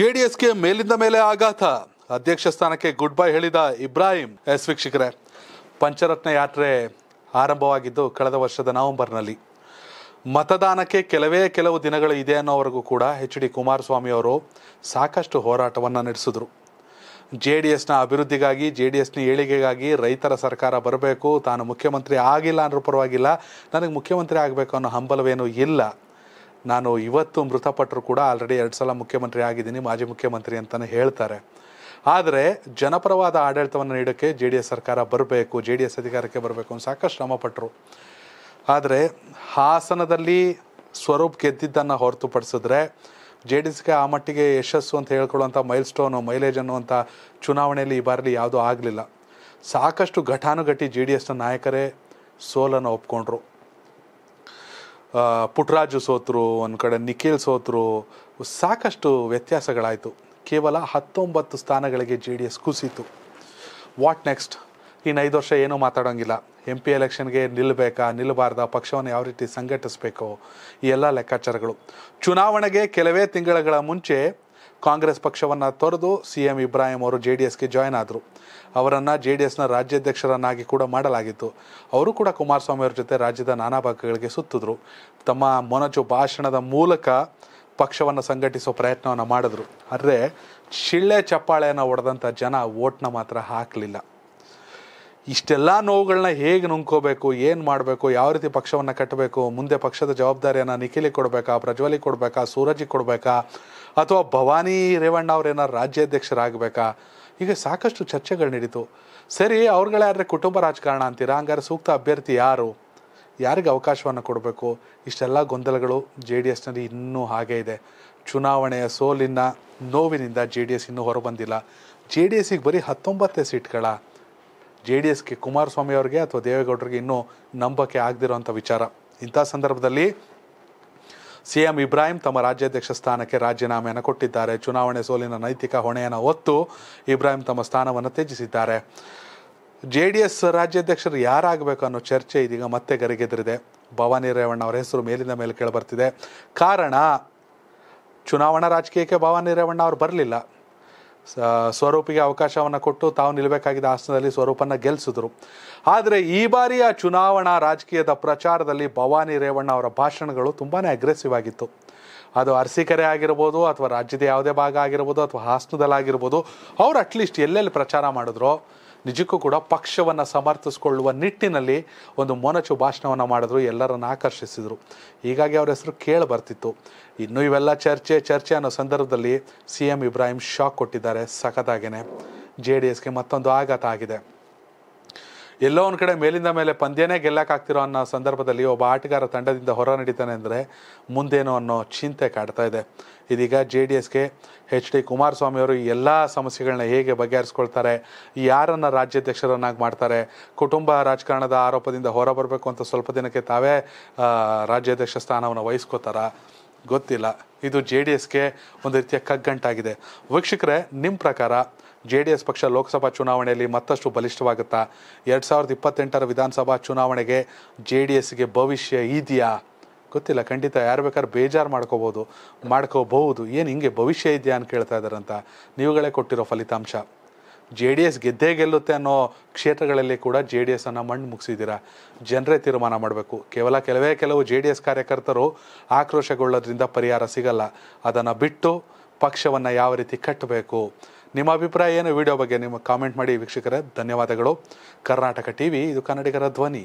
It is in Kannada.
ಜೆಡಿಎಸ್ಗೆ ಮೇಲಿಂದ ಮೇಲೆ ಆಘಾತ ಅಧ್ಯಕ್ಷ ಸ್ಥಾನಕ್ಕೆ ಗುಡ್ ಬೈ ಹೇಳಿದ ಇಬ್ರಾಹಿಂ ಎಸ್ ವೀಕ್ಷಕರೇ ಪಂಚರತ್ನ ಯಾತ್ರೆ ಆರಂಭವಾಗಿದ್ದು ಕಳೆದ ವರ್ಷದ ನವೆಂಬರ್ನಲ್ಲಿ ಮತದಾನಕ್ಕೆ ಕೆಲವೇ ಕೆಲವು ದಿನಗಳು ಇದೆ ಅನ್ನೋವರೆಗೂ ಕೂಡ ಎಚ್ ಡಿ ಕುಮಾರಸ್ವಾಮಿ ಅವರು ಸಾಕಷ್ಟು ಹೋರಾಟವನ್ನು ನಡೆಸಿದರು ಜೆ ಡಿ ಎಸ್ನ ಅಭಿವೃದ್ಧಿಗಾಗಿ ಜೆ ಡಿ ಎಸ್ನ ಏಳಿಗೆಗಾಗಿ ರೈತರ ಸರ್ಕಾರ ಬರಬೇಕು ತಾನು ಮುಖ್ಯಮಂತ್ರಿ ಆಗಿಲ್ಲ ಅನ್ನೋ ಪರವಾಗಿಲ್ಲ ನನಗೆ ಮುಖ್ಯಮಂತ್ರಿ ಆಗಬೇಕು ಅನ್ನೋ ಹಂಬಲವೇನೂ ಇಲ್ಲ ನಾನು ಇವತ್ತು ಮೃತಪಟ್ಟರು ಕೂಡ ಆಲ್ರೆಡಿ ಎರಡು ಸಲ ಮುಖ್ಯಮಂತ್ರಿ ಆಗಿದ್ದೀನಿ ಮಾಜಿ ಮುಖ್ಯಮಂತ್ರಿ ಅಂತಲೇ ಹೇಳ್ತಾರೆ ಆದರೆ ಜನಪರವಾದ ಆಡಳಿತವನ್ನು ನೀಡೋಕ್ಕೆ ಜೆ ಡಿ ಎಸ್ ಸರ್ಕಾರ ಬರಬೇಕು ಜೆ ಡಿ ಎಸ್ ಅಧಿಕಾರಕ್ಕೆ ಬರಬೇಕು ಅಂತ ಸಾಕಷ್ಟು ಶ್ರಮಪಟ್ಟರು ಆದರೆ ಹಾಸನದಲ್ಲಿ ಸ್ವರೂಪ್ ಗೆದ್ದಿದ್ದನ್ನು ಹೊರತುಪಡಿಸಿದ್ರೆ ಜೆ ಡಿ ಎಸ್ಗೆ ಆ ಮಟ್ಟಿಗೆ ಯಶಸ್ಸು ಅಂತ ಹೇಳ್ಕೊಳ್ಳುವಂಥ ಮೈಲ್ ಸ್ಟೋನು ಮೈಲೇಜ್ ಅನ್ನುವಂಥ ಚುನಾವಣೆಯಲ್ಲಿ ಈ ಬಾರಿ ಯಾವುದೂ ಆಗಲಿಲ್ಲ ಸಾಕಷ್ಟು ಘಟಾನುಘಟಿ ಜೆ ಡಿ ಎಸ್ನ ನಾಯಕರೇ ಸೋಲನ್ನು ಒಪ್ಕೊಂಡ್ರು ಪುಟ್ರಾಜು ಸೋತರು ಒಂದು ಕಡೆ ನಿಖಿಲ್ ಸೋತರು ಸಾಕಷ್ಟು ವ್ಯತ್ಯಾಸಗಳಾಯಿತು ಕೇವಲ ಹತ್ತೊಂಬತ್ತು ಸ್ಥಾನಗಳಿಗೆ ಜೆ ಡಿ ಎಸ್ ಕುಸಿತು ವಾಟ್ ನೆಕ್ಸ್ಟ್ ಇನ್ನು ಐದು ವರ್ಷ ಏನೂ ಮಾತಾಡೋಂಗಿಲ್ಲ ಎಂ ಪಿ ಎಲೆಕ್ಷನ್ಗೆ ನಿಲ್ಲಬೇಕಾ ನಿಲ್ಲಬಾರ್ದ ಪಕ್ಷವನ್ನು ಯಾವ ರೀತಿ ಸಂಘಟಿಸಬೇಕು ಈ ಎಲ್ಲ ಲೆಕ್ಕಾಚಾರಗಳು ಚುನಾವಣೆಗೆ ಕೆಲವೇ ತಿಂಗಳುಗಳ ಮುಂಚೆ ಕಾಂಗ್ರೆಸ್ ಪಕ್ಷವನ್ನು ತೊರೆದು ಸಿ ಎಂ ಇಬ್ರಾಹಿಂ ಅವರು ಜೆ ಡಿ ಎಸ್ಗೆ ಜಾಯ್ನ್ ಆದರು ಅವರನ್ನು ಜೆ ಡಿ ಎಸ್ನ ರಾಜ್ಯಾಧ್ಯಕ್ಷರನ್ನಾಗಿ ಕೂಡ ಮಾಡಲಾಗಿತ್ತು ಅವರು ಕೂಡ ಕುಮಾರಸ್ವಾಮಿ ಅವರ ಜೊತೆ ರಾಜ್ಯದ ನಾನಾ ಭಾಗಗಳಿಗೆ ಸುತ್ತಿದ್ರು ತಮ್ಮ ಮೊನಚು ಭಾಷಣದ ಮೂಲಕ ಪಕ್ಷವನ್ನು ಸಂಘಟಿಸುವ ಪ್ರಯತ್ನವನ್ನು ಮಾಡಿದ್ರು ಆದರೆ ಶಿಳ್ಳೆ ಚಪ್ಪಾಳೆಯನ್ನು ಹೊಡೆದಂಥ ಜನ ಓಟ್ನ ಮಾತ್ರ ಹಾಕಲಿಲ್ಲ ಇಷ್ಟೆಲ್ಲ ನೋವುಗಳನ್ನ ಹೇಗೆ ನುಂಗ್ಕೋಬೇಕು ಏನು ಮಾಡಬೇಕು ಯಾವ ರೀತಿ ಪಕ್ಷವನ್ನು ಕಟ್ಟಬೇಕು ಮುಂದೆ ಪಕ್ಷದ ಜವಾಬ್ದಾರಿಯನ್ನು ನಿಖಿಲಿಗೆ ಕೊಡಬೇಕಾ ಪ್ರಜ್ವಲಿಗೆ ಕೊಡಬೇಕಾ ಸೂರಜಿಗೆ ಕೊಡಬೇಕಾ ಅಥವಾ ಭವಾನಿ ರೇವಣ್ಣ ಅವ್ರೇನ ರಾಜ್ಯಾಧ್ಯಕ್ಷರಾಗಬೇಕಾ ಹೀಗೆ ಸಾಕಷ್ಟು ಚರ್ಚೆಗಳು ನಡೀತು ಸರಿ ಅವ್ರುಗಳಾದರೆ ಕುಟುಂಬ ರಾಜಕಾರಣ ಅಂತೀರಾ ಹಂಗಾರೆ ಸೂಕ್ತ ಅಭ್ಯರ್ಥಿ ಯಾರು ಯಾರಿಗೆ ಅವಕಾಶವನ್ನು ಕೊಡಬೇಕು ಇಷ್ಟೆಲ್ಲ ಗೊಂದಲಗಳು ಜೆ ಡಿ ಎಸ್ನಲ್ಲಿ ಇನ್ನೂ ಹಾಗೇ ಇದೆ ಚುನಾವಣೆಯ ಸೋಲಿನ ನೋವಿನಿಂದ ಜೆ ಡಿ ಎಸ್ ಇನ್ನೂ ಹೊರಬಂದಿಲ್ಲ ಜೆ ಡಿ ಎಸ್ಸಿಗೆ ಬರೀ ಹತ್ತೊಂಬತ್ತೇ ಸೀಟ್ಗಳ ಜೆ ಡಿ ಎಸ್ಗೆ ಕುಮಾರಸ್ವಾಮಿ ಅವರಿಗೆ ಅಥವಾ ದೇವೇಗೌಡರಿಗೆ ಇನ್ನೂ ನಂಬಕ್ಕೆ ಆಗದಿರುವಂಥ ವಿಚಾರ ಇಂಥ ಸಂದರ್ಭದಲ್ಲಿ ಸಿ ಎಂ ಇಬ್ರಾಹಿಂ ತಮ್ಮ ರಾಜ್ಯಾಧ್ಯಕ್ಷ ಸ್ಥಾನಕ್ಕೆ ರಾಜೀನಾಮೆಯನ್ನು ಕೊಟ್ಟಿದ್ದಾರೆ ಚುನಾವಣೆ ಸೋಲಿನ ನೈತಿಕ ಹೊಣೆಯನ್ನು ಹೊತ್ತು ಇಬ್ರಾಹಿಂ ತಮ್ಮ ಸ್ಥಾನವನ್ನು ತ್ಯಜಿಸಿದ್ದಾರೆ ಜೆ ಡಿ ಎಸ್ ರಾಜ್ಯಾಧ್ಯಕ್ಷರು ಯಾರಾಗಬೇಕು ಅನ್ನೋ ಚರ್ಚೆ ಇದೀಗ ಮತ್ತೆ ಗರಿಗೆದರಿದೆ ಭವಾನಿ ರೇವಣ್ಣ ಅವರ ಹೆಸರು ಮೇಲಿಂದ ಮೇಲೆ ಕೇಳಬರ್ತಿದೆ ಕಾರಣ ಚುನಾವಣಾ ರಾಜಕೀಯಕ್ಕೆ ಭವಾನಿ ರೇವಣ್ಣ ಅವರು ಬರಲಿಲ್ಲ ಸ್ವರೂಪಿಗೆ ಅವಕಾಶವನ್ನು ಕೊಟ್ಟು ತಾವು ನಿಲ್ಲಬೇಕಾಗಿದ್ದ ಆಸನದಲ್ಲಿ ಸ್ವರೂಪನ್ನು ಗೆಲ್ಲಿಸಿದ್ರು ಆದರೆ ಈ ಬಾರಿಯ ಚುನಾವಣಾ ರಾಜಕೀಯದ ಪ್ರಚಾರದಲ್ಲಿ ಭವಾನಿ ರೇವಣ್ಣ ಅವರ ಭಾಷಣಗಳು ತುಂಬಾ ಅಗ್ರೆಸಿವ್ ಆಗಿತ್ತು ಅದು ಅರಸೀಕೆರೆ ಆಗಿರ್ಬೋದು ಅಥವಾ ರಾಜ್ಯದ ಯಾವುದೇ ಭಾಗ ಆಗಿರ್ಬೋದು ಅಥವಾ ಹಾಸನದಲ್ಲಾಗಿರ್ಬೋದು ಅವರು ಅಟ್ಲೀಸ್ಟ್ ಎಲ್ಲೆಲ್ಲಿ ಪ್ರಚಾರ ಮಾಡಿದ್ರು ನಿಜಕ್ಕೂ ಕೂಡ ಪಕ್ಷವನ್ನು ಸಮರ್ಥಿಸ್ಕೊಳ್ಳುವ ನಿಟ್ಟಿನಲ್ಲಿ ಒಂದು ಮೊನಚು ಭಾಷಣವನ್ನು ಮಾಡಿದ್ರು ಎಲ್ಲರನ್ನು ಆಕರ್ಷಿಸಿದರು ಹೀಗಾಗಿ ಅವರ ಹೆಸರು ಕೇಳಿ ಬರ್ತಿತ್ತು ಇನ್ನು ಇವೆಲ್ಲ ಚರ್ಚೆ ಚರ್ಚೆ ಅನ್ನೋ ಸಂದರ್ಭದಲ್ಲಿ ಸಿ ಎಂ ಇಬ್ರಾಹಿಂ ಶಾಕ್ ಕೊಟ್ಟಿದ್ದಾರೆ ಸಖತ್ತಾಗೇನೆ ಜೆ ಡಿ ಎಸ್ಗೆ ಮತ್ತೊಂದು ಆಘಾತ ಆಗಿದೆ ಎಲ್ಲೋ ಒಂದು ಕಡೆ ಮೇಲಿಂದ ಮೇಲೆ ಪಂದ್ಯನೇ ಗೆಲ್ಲಕ್ಕಾಗ್ತಿರೋ ಅನ್ನೋ ಸಂದರ್ಭದಲ್ಲಿ ಒಬ್ಬ ಆಟಗಾರ ತಂಡದಿಂದ ಹೊರ ನಡೀತಾನೆ ಅಂದರೆ ಮುಂದೇನು ಅನ್ನೋ ಚಿಂತೆ ಕಾಡ್ತಾ ಇದೆ ಇದೀಗ ಜೆ ಡಿ ಎಸ್ಗೆ ಎಚ್ ಡಿ ಕುಮಾರಸ್ವಾಮಿಯವರು ಈ ಎಲ್ಲ ಸಮಸ್ಯೆಗಳನ್ನ ಹೇಗೆ ಬಗೆಹರಿಸ್ಕೊಳ್ತಾರೆ ಯಾರನ್ನು ರಾಜ್ಯಾಧ್ಯಕ್ಷರನ್ನಾಗಿ ಮಾಡ್ತಾರೆ ಕುಟುಂಬ ರಾಜಕಾರಣದ ಆರೋಪದಿಂದ ಹೊರ ಬರಬೇಕು ಅಂತ ಸ್ವಲ್ಪ ದಿನಕ್ಕೆ ತಾವೇ ರಾಜ್ಯಾಧ್ಯಕ್ಷ ಸ್ಥಾನವನ್ನು ವಹಿಸ್ಕೋತಾರ ಗೊತ್ತಿಲ್ಲ ಇದು ಜೆ ಡಿ ಎಸ್ಗೆ ಒಂದು ರೀತಿಯ ಕಗ್ಗಂಟಾಗಿದೆ ವೀಕ್ಷಕರೇ ನಿಮ್ಮ ಪ್ರಕಾರ ಜೆ ಡಿ ಎಸ್ ಪಕ್ಷ ಲೋಕಸಭಾ ಚುನಾವಣೆಯಲ್ಲಿ ಮತ್ತಷ್ಟು ಬಲಿಷ್ಠವಾಗುತ್ತಾ ಎರಡು ಸಾವಿರದ ಇಪ್ಪತ್ತೆಂಟರ ವಿಧಾನಸಭಾ ಚುನಾವಣೆಗೆ ಜೆ ಡಿ ಎಸ್ಗೆ ಭವಿಷ್ಯ ಇದೆಯಾ ಗೊತ್ತಿಲ್ಲ ಖಂಡಿತ ಯಾರು ಬೇಕಾದ್ರೂ ಬೇಜಾರು ಮಾಡ್ಕೋಬೋದು ಮಾಡ್ಕೋಬಹುದು ಏನು ಹಿಂಗೆ ಭವಿಷ್ಯ ಇದೆಯಾ ಅಂತ ಕೇಳ್ತಾ ಇದ್ದಾರಂತ ನೀವುಗಳೇ ಕೊಟ್ಟಿರೋ ಫಲಿತಾಂಶ ಜೆ ಡಿ ಎಸ್ ಗೆದ್ದೇ ಗೆಲ್ಲುತ್ತೆ ಅನ್ನೋ ಕ್ಷೇತ್ರಗಳಲ್ಲಿ ಕೂಡ ಜೆ ಡಿ ಎಸ್ ಅನ್ನು ಮಣ್ಣು ಮುಗಿಸಿದ್ದೀರಾ ಜನರೇ ತೀರ್ಮಾನ ಮಾಡಬೇಕು ಕೇವಲ ಕೆಲವೇ ಕೆಲವು ಜೆ ಡಿ ಎಸ್ ಕಾರ್ಯಕರ್ತರು ಆಕ್ರೋಶಗೊಳ್ಳೋದ್ರಿಂದ ಪರಿಹಾರ ಸಿಗಲ್ಲ ಅದನ್ನು ಬಿಟ್ಟು ಪಕ್ಷವನ್ನು ಯಾವ ರೀತಿ ಕಟ್ಟಬೇಕು ನಿಮ್ಮ ಅಭಿಪ್ರಾಯ ಏನು ವಿಡಿಯೋ ಬಗ್ಗೆ ನಿಮ್ಮ ಕಾಮೆಂಟ್ ಮಾಡಿ ವೀಕ್ಷಕರೇ ಧನ್ಯವಾದಗಳು ಕರ್ನಾಟಕ ಟಿವಿ ಇದು ಕನ್ನಡಿಗರ ಧ್ವನಿ